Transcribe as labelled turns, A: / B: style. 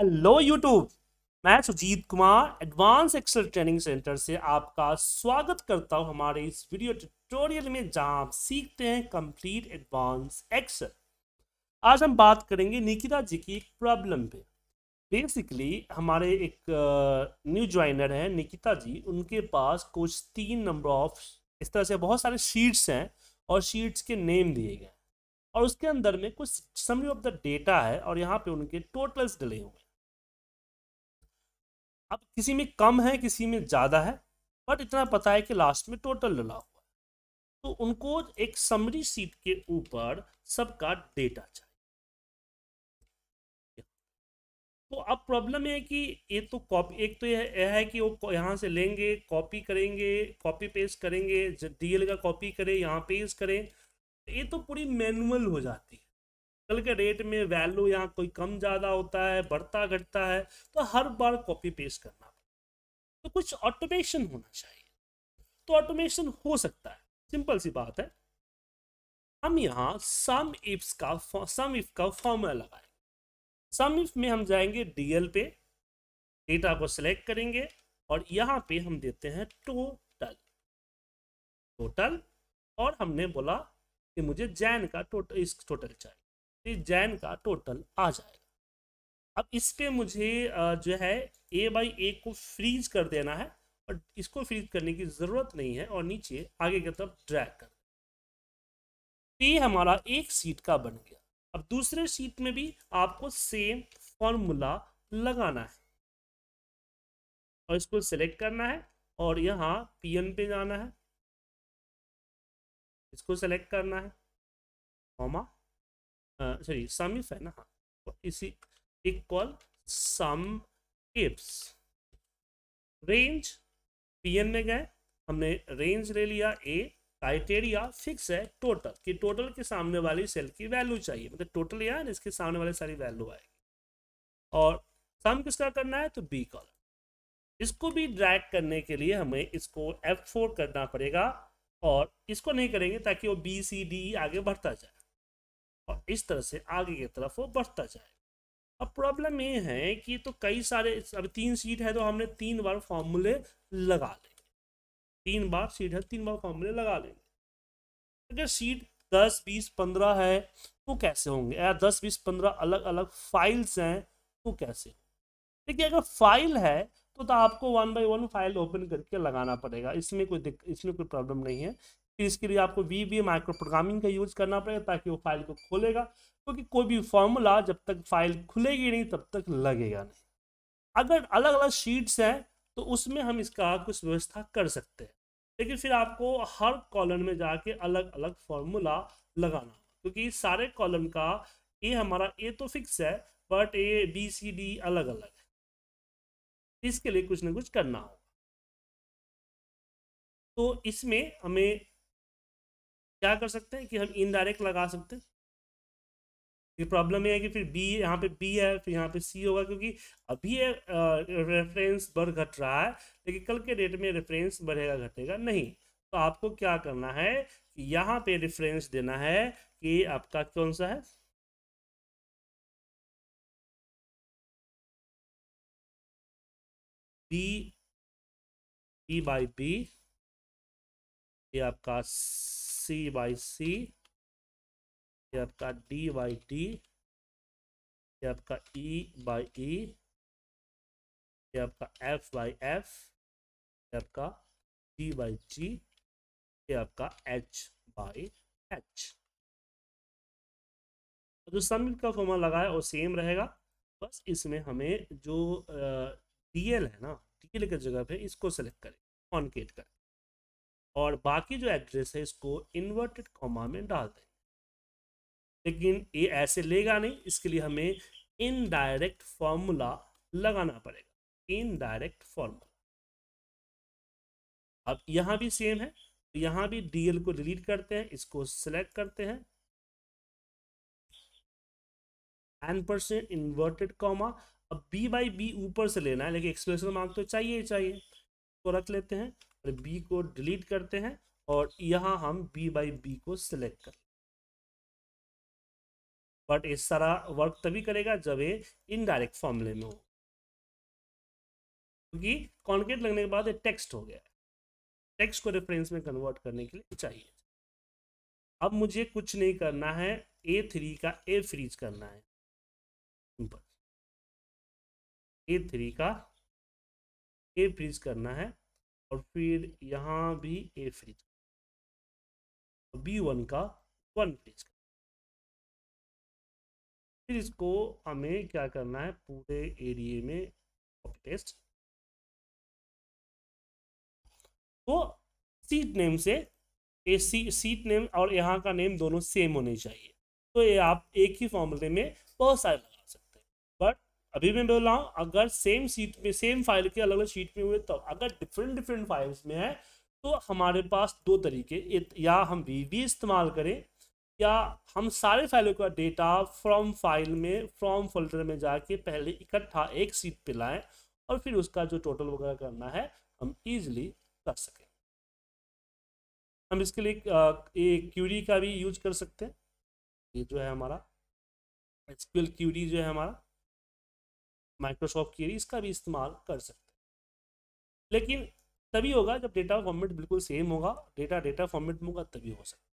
A: hello YouTube मैं Sujeet Kumar advance Excel training centre से आपका स्वागत करता हूं हमारे इस वीडियो ट्यूटोरियल में जहां आप सीखते हैं कंप्लीट एडवांस एक्सेल आज हम बात करेंगे निकिता जी की एक प्रॉब्लम पे बेसिकली हमारे एक न्यू ज्वाइनर है निकिता जी उनके पास कुछ तीन नंबर ऑफ इस तरह से बहुत सारे शीट्स हैं और शीट्स के नेम दिए गए और उसके अंदर में कुछ समरी ऑफ द डेटा है और यहाँ पे उनके टोटल्स डले हुए अब किसी में कम है किसी में ज़्यादा है बट इतना पता है कि लास्ट में टोटल डला हुआ है तो उनको एक समरी सीट के ऊपर सबका डेटा चाहिए तो अब प्रॉब्लम है कि ये तो कॉपी एक तो यह है कि वो यहाँ से लेंगे कॉपी करेंगे कॉपी पेस्ट करेंगे डीएल का कॉपी करें यहाँ पेस्ट करें तो ये तो पूरी मैनुअल हो जाती है कल के डेट में वैल्यू यहाँ कोई कम ज़्यादा होता है बढ़ता घटता है तो हर बार कॉपी पेस्ट करना तो कुछ ऑटोमेशन होना चाहिए तो ऑटोमेशन हो सकता है सिंपल सी बात है हम यहाँ सम इफ्स का सम इफ का फॉर्मूला लगाएंगे सम इफ में हम जाएंगे डीएल पे डेटा को सिलेक्ट करेंगे और यहाँ पे हम देते हैं टोटल टोटल और हमने बोला कि मुझे जैन का टोटल इस टोटल चाहिए जैन का टोटल आ जाएगा अब इस पर मुझे जो है ए बाई ए को फ्रीज कर देना है और इसको फ्रीज करने की ज़रूरत नहीं है और नीचे आगे की तरफ ड्रैग कर तो ये हमारा एक सीट का बन गया अब दूसरे सीट में भी आपको सेम फॉर्मूला लगाना है और इसको सिलेक्ट करना है और यहाँ पीएन पे जाना है इसको सेलेक्ट करना है कॉमा सॉरी सम इफ है ना इसी एक call sum ifs range PM में गए हमने रेंज ले लिया ए क्राइटेरिया फिक्स है टोटल कि टोटल के सामने वाली सेल की वैल्यू चाहिए मतलब टोटल यार इसके सामने वाली सारी वैल्यू आएगी और सम किसका करना है तो बी कॉल इसको भी ड्रैग करने के लिए हमें इसको एफ फोर करना पड़ेगा और इसको नहीं करेंगे ताकि वो बी सी डी आगे बढ़ता जाए और इस तरह से आगे की तरफ वो बढ़ता जाएगा अब प्रॉब्लम ये है कि तो कई सारे अब तीन सीट है तो हमने तीन बार फॉर्मूले लगा लेंगे तीन बार सीट है तीन बार फॉर्मूले लगा लेंगे अगर सीट दस बीस पंद्रह है तो कैसे होंगे या दस बीस पंद्रह अलग अलग फाइल्स हैं तो कैसे देखिए अगर फाइल है तो, तो आपको one by one file open करके लगाना पड़ेगा इसमें कोई इसमें कोई प्रॉब्लम नहीं है फिर इसके लिए आपको वी वी माइक्रो प्रोग्रामिंग का यूज करना पड़ेगा ताकि वो फाइल को खोलेगा क्योंकि तो कोई भी फॉर्मूला जब तक फाइल खुलेगी नहीं तब तक लगेगा नहीं अगर अलग अलग शीट्स हैं तो उसमें हम इसका कुछ व्यवस्था कर सकते हैं लेकिन फिर आपको हर कॉलम में जाके अलग अलग फॉर्मूला लगाना क्योंकि सारे कॉलम का ए हमारा ए तो फिक्स है but A
B: B C D अलग अलग है इसके लिए कुछ ना कुछ करना होगा तो इसमें हमें क्या कर सकते हैं कि हम इनडायरेक्ट लगा सकते हैं ये प्रॉब्लम ये है कि फिर बी यहाँ पे बी है फिर
A: यहाँ पे सी होगा क्योंकि अभी रेफरेंस बढ़ घट रहा है लेकिन कल के डेट में रेफरेंस बढ़ेगा घटेगा नहीं तो आपको क्या करना है कि यहाँ पे रेफरेंस
B: देना है कि आपका कौन सा है बी बी बाई बी ये आपका सी बाई सी ये आपका डी बाई डी ये आपका ई बाई ई ये आपका एफ बाई एफ ये आपका जी बाई जी ये आपका एच बाई
A: एच तो जो समिट का फॉर्मूला लगाए वो सेम रहेगा बस इसमें हमें जो डी एल है ना डी एल की जगह पे इसको सेलेक्ट करें ऑनकेट करें और बाकी जो एड्रेस है इसको इन्वर्टेड कॉमा में डाल दें लेकिन ये ऐसे लेगा नहीं इसके लिए हमें इनडायरेक्ट फॉर्मूला लगाना पड़ेगा इनडायरेक्ट फॉर्मूला अब यहाँ भी सेम है तो यहाँ भी डीएल को डिलीट करते हैं इसको सेलेक्ट करते हैं एन परसेंट इन्वर्टेड कॉमा अब बी बाई बी ऊपर से लेना है लेकिन एक्सप्रेशन मार्क तो चाहिए ही चाहिए तो रख लेते हैं और बी को डिलीट करते हैं और यहाँ हम बी बाई बी को सिलेक्ट कर
B: बट ये सारा वर्क तभी करेगा जब ये इनडायरेक्ट फॉर्मूले में हो क्योंकि कॉन्केट लगने के बाद ये टेक्स्ट हो गया टेक्स्ट को रेफरेंस में कन्वर्ट करने के लिए चाहिए अब मुझे
A: कुछ नहीं करना है ए थ्री का ए फ्रीज करना है सिंपल
B: ए थ्री का ए फ्रीज करना है और फिर यहाँ भी ए फ्रीज बी वन का वन फ्रीज फिर इसको हमें क्या करना है पूरे एरिए में पेस्ट
A: तो सीट नेम से ए सी सीट नेम और यहाँ का नेम दोनों सेम होने चाहिए तो ये आप एक ही फॉर्मूले में बहुत सारे लगा सकते हैं बट अभी मैं बोल रहा हूँ अगर सेम सीट में सेम फाइल के अलग अलग शीट में हुए तो, अगर डिफरेंट डिफरेंट फाइल्स में है तो हमारे पास दो तरीके या हम वी इस्तेमाल करें या हम सारे फाइलों का डेटा फ्रॉम फाइल में फ्रॉम फोल्डर में जाके पहले इकट्ठा एक सीट पे लाएं और फिर उसका जो टोटल वगैरह करना है हम इजीली कर सकें हम इसके लिए एक क्यूरी का भी यूज कर सकते हैं ये जो है हमारा एसक्यूएल क्यूरी जो है हमारा माइक्रोसॉफ्ट की इसका भी इस्तेमाल कर सकते हैं लेकिन
B: तभी होगा जब डेटा फॉर्मेट बिल्कुल सेम होगा डेटा डेटा फॉर्मेट में होगा तभी हो सकता है